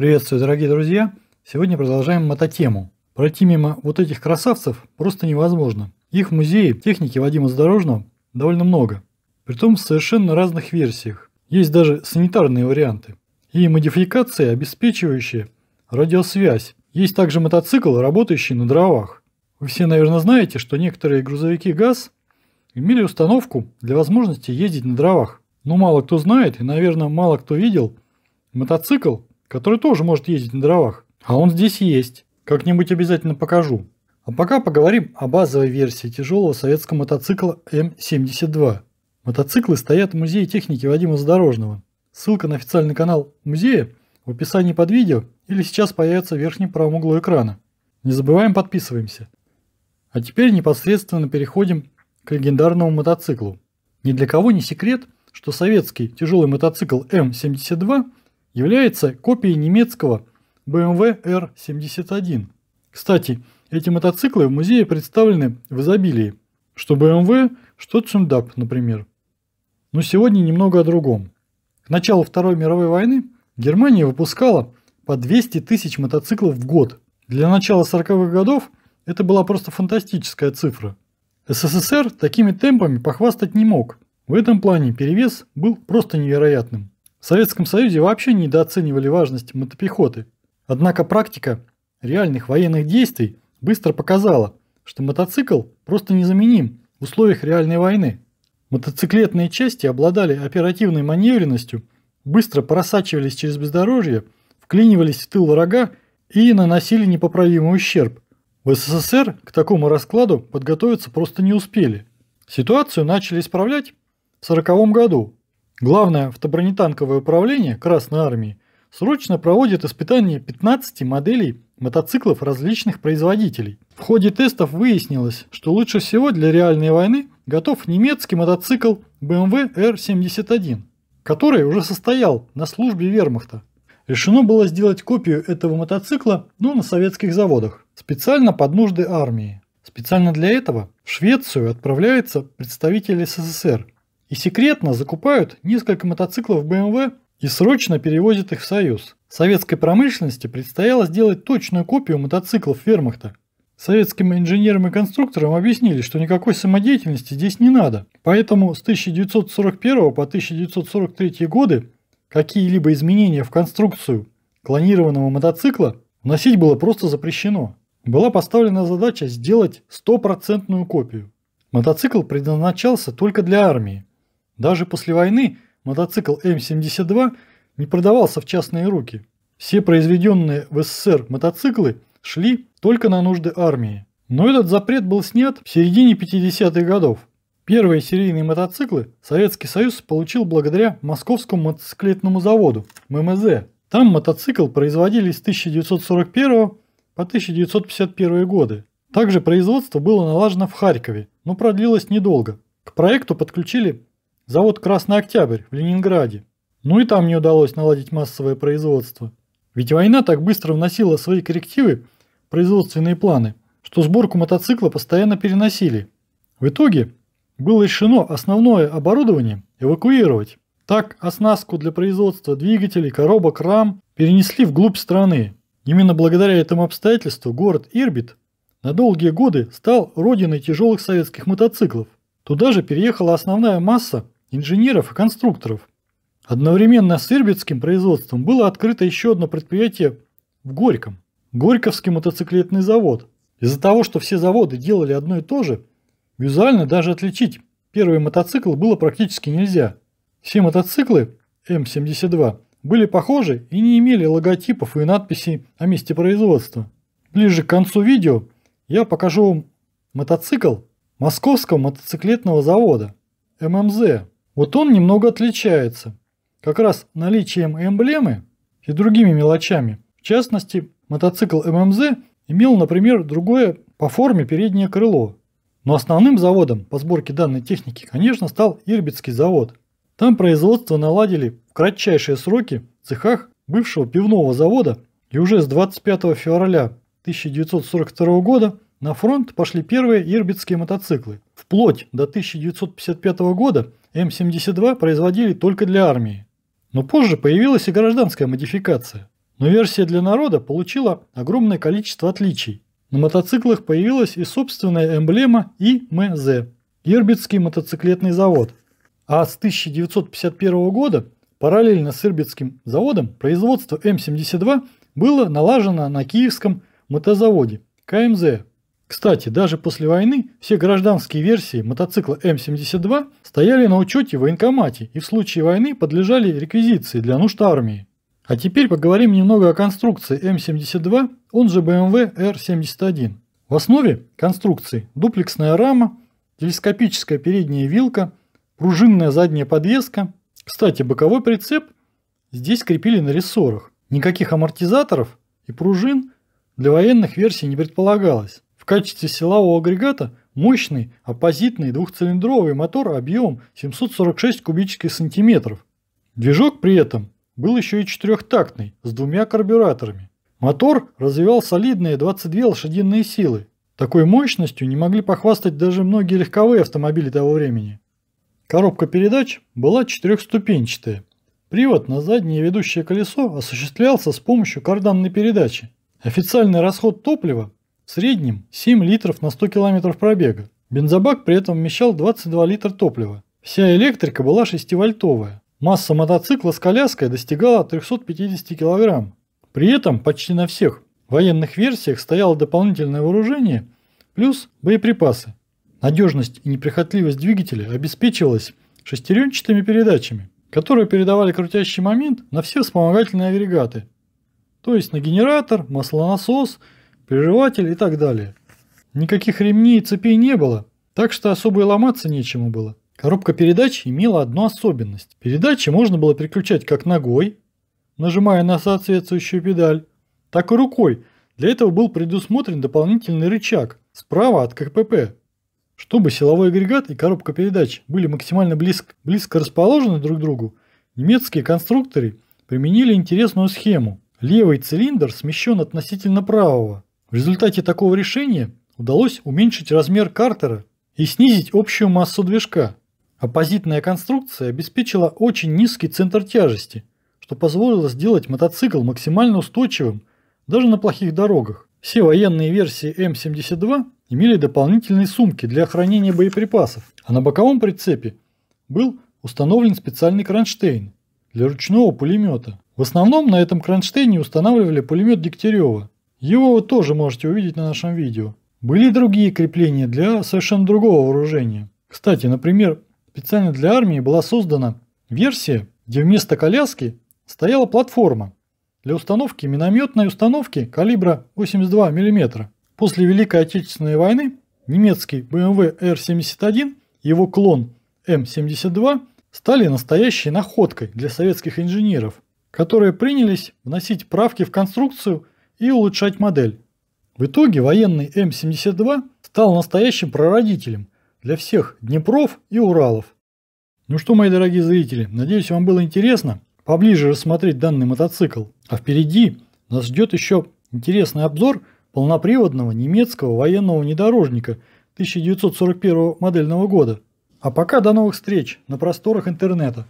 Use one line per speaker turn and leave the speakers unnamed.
Приветствую, дорогие друзья! Сегодня продолжаем мототему. Пройти мимо вот этих красавцев просто невозможно. Их в музее техники Вадима Задорожного довольно много. Притом в совершенно разных версиях. Есть даже санитарные варианты. И модификации, обеспечивающие радиосвязь. Есть также мотоцикл, работающий на дровах. Вы все, наверное, знаете, что некоторые грузовики ГАЗ имели установку для возможности ездить на дровах. Но мало кто знает и, наверное, мало кто видел мотоцикл, который тоже может ездить на дровах. А он здесь есть. Как-нибудь обязательно покажу. А пока поговорим о базовой версии тяжелого советского мотоцикла М-72. Мотоциклы стоят в Музее техники Вадима Задорожного. Ссылка на официальный канал музея в описании под видео или сейчас появится в верхнем правом углу экрана. Не забываем подписываемся. А теперь непосредственно переходим к легендарному мотоциклу. Ни для кого не секрет, что советский тяжелый мотоцикл М-72 является копией немецкого BMW R71. Кстати, эти мотоциклы в музее представлены в изобилии, что BMW, что Цундап, например. Но сегодня немного о другом. К началу Второй мировой войны Германия выпускала по 200 тысяч мотоциклов в год. Для начала 40-х годов это была просто фантастическая цифра. СССР такими темпами похвастать не мог. В этом плане перевес был просто невероятным. В Советском Союзе вообще недооценивали важность мотопехоты. Однако практика реальных военных действий быстро показала, что мотоцикл просто незаменим в условиях реальной войны. Мотоциклетные части обладали оперативной маневренностью, быстро просачивались через бездорожье, вклинивались в тыл врага и наносили непоправимый ущерб. В СССР к такому раскладу подготовиться просто не успели. Ситуацию начали исправлять в 1940 году Главное автобронетанковое управление Красной Армии срочно проводит испытания 15 моделей мотоциклов различных производителей. В ходе тестов выяснилось, что лучше всего для реальной войны готов немецкий мотоцикл BMW R71, эм который уже состоял на службе вермахта. Решено было сделать копию этого мотоцикла, но на советских заводах, специально под нужды армии. Специально для этого в Швецию отправляются представители СССР, и секретно закупают несколько мотоциклов BMW и срочно перевозят их в Союз. Советской промышленности предстояло сделать точную копию мотоциклов Фермахта. Советским инженерам и конструкторам объяснили, что никакой самодеятельности здесь не надо. Поэтому с 1941 по 1943 годы какие-либо изменения в конструкцию клонированного мотоцикла носить было просто запрещено. Была поставлена задача сделать стопроцентную копию. Мотоцикл предназначался только для армии. Даже после войны мотоцикл М-72 не продавался в частные руки. Все произведенные в СССР мотоциклы шли только на нужды армии. Но этот запрет был снят в середине 50-х годов. Первые серийные мотоциклы Советский Союз получил благодаря Московскому мотоциклетному заводу ММЗ. Там мотоцикл производили с 1941 по 1951 годы. Также производство было налажено в Харькове, но продлилось недолго. К проекту подключили завод «Красный Октябрь» в Ленинграде. Ну и там не удалось наладить массовое производство. Ведь война так быстро вносила свои коррективы производственные планы, что сборку мотоцикла постоянно переносили. В итоге было решено основное оборудование эвакуировать. Так оснастку для производства двигателей, коробок, рам перенесли вглубь страны. Именно благодаря этому обстоятельству город Ирбит на долгие годы стал родиной тяжелых советских мотоциклов. Туда же переехала основная масса инженеров и конструкторов. Одновременно с ирбитским производством было открыто еще одно предприятие в Горьком – Горьковский мотоциклетный завод. Из-за того, что все заводы делали одно и то же, визуально даже отличить первый мотоцикл было практически нельзя. Все мотоциклы М-72 были похожи и не имели логотипов и надписей о месте производства. Ближе к концу видео я покажу вам мотоцикл Московского мотоциклетного завода ММЗ вот он немного отличается. Как раз наличием эмблемы и другими мелочами. В частности, мотоцикл ММЗ имел, например, другое по форме переднее крыло. Но основным заводом по сборке данной техники, конечно, стал Ирбитский завод. Там производство наладили в кратчайшие сроки в цехах бывшего пивного завода и уже с 25 февраля 1942 года на фронт пошли первые ирбитские мотоциклы. Вплоть до 1955 года М-72 производили только для армии. Но позже появилась и гражданская модификация. Но версия для народа получила огромное количество отличий. На мотоциклах появилась и собственная эмблема ИМЗ – Ирбитский мотоциклетный завод. А с 1951 года параллельно с Ирбитским заводом производство М-72 было налажено на Киевском мотозаводе – КМЗ кстати, даже после войны все гражданские версии мотоцикла М-72 стояли на учете в военкомате и в случае войны подлежали реквизиции для нужд армии. А теперь поговорим немного о конструкции М-72, он же BMW R-71. Эм в основе конструкции дуплексная рама, телескопическая передняя вилка, пружинная задняя подвеска. Кстати, боковой прицеп здесь крепили на рессорах. Никаких амортизаторов и пружин для военных версий не предполагалось качестве силового агрегата мощный оппозитный двухцилиндровый мотор объемом 746 кубических сантиметров. Движок при этом был еще и четырехтактный, с двумя карбюраторами. Мотор развивал солидные 22 лошадиные силы. Такой мощностью не могли похвастать даже многие легковые автомобили того времени. Коробка передач была четырехступенчатая. Привод на заднее ведущее колесо осуществлялся с помощью карданной передачи. Официальный расход топлива в среднем 7 литров на 100 км пробега. Бензобак при этом вмещал 22 литра топлива. Вся электрика была 6-вольтовая. Масса мотоцикла с коляской достигала 350 кг. При этом почти на всех военных версиях стояло дополнительное вооружение плюс боеприпасы. Надежность и неприхотливость двигателя обеспечивалась шестеренчатыми передачами, которые передавали крутящий момент на все вспомогательные агрегаты, то есть на генератор, маслонасос, прерыватель и так далее. Никаких ремней и цепей не было, так что особо и ломаться нечему было. Коробка передач имела одну особенность. Передачи можно было переключать как ногой, нажимая на соответствующую педаль, так и рукой. Для этого был предусмотрен дополнительный рычаг справа от КПП. Чтобы силовой агрегат и коробка передач были максимально близко, близко расположены друг к другу, немецкие конструкторы применили интересную схему. Левый цилиндр смещен относительно правого, в результате такого решения удалось уменьшить размер картера и снизить общую массу движка. Оппозитная конструкция обеспечила очень низкий центр тяжести, что позволило сделать мотоцикл максимально устойчивым даже на плохих дорогах. Все военные версии М-72 имели дополнительные сумки для хранения боеприпасов, а на боковом прицепе был установлен специальный кронштейн для ручного пулемета. В основном на этом кронштейне устанавливали пулемет Дегтярева, его вы тоже можете увидеть на нашем видео. Были другие крепления для совершенно другого вооружения. Кстати, например, специально для армии была создана версия, где вместо коляски стояла платформа для установки минометной установки калибра 82 мм. После Великой Отечественной войны немецкий BMW R71 и его клон М72 стали настоящей находкой для советских инженеров, которые принялись вносить правки в конструкцию и улучшать модель. В итоге военный М-72 стал настоящим прародителем для всех Днепров и Уралов. Ну что, мои дорогие зрители, надеюсь, вам было интересно поближе рассмотреть данный мотоцикл. А впереди нас ждет еще интересный обзор полноприводного немецкого военного внедорожника 1941 модельного года. А пока до новых встреч на просторах интернета.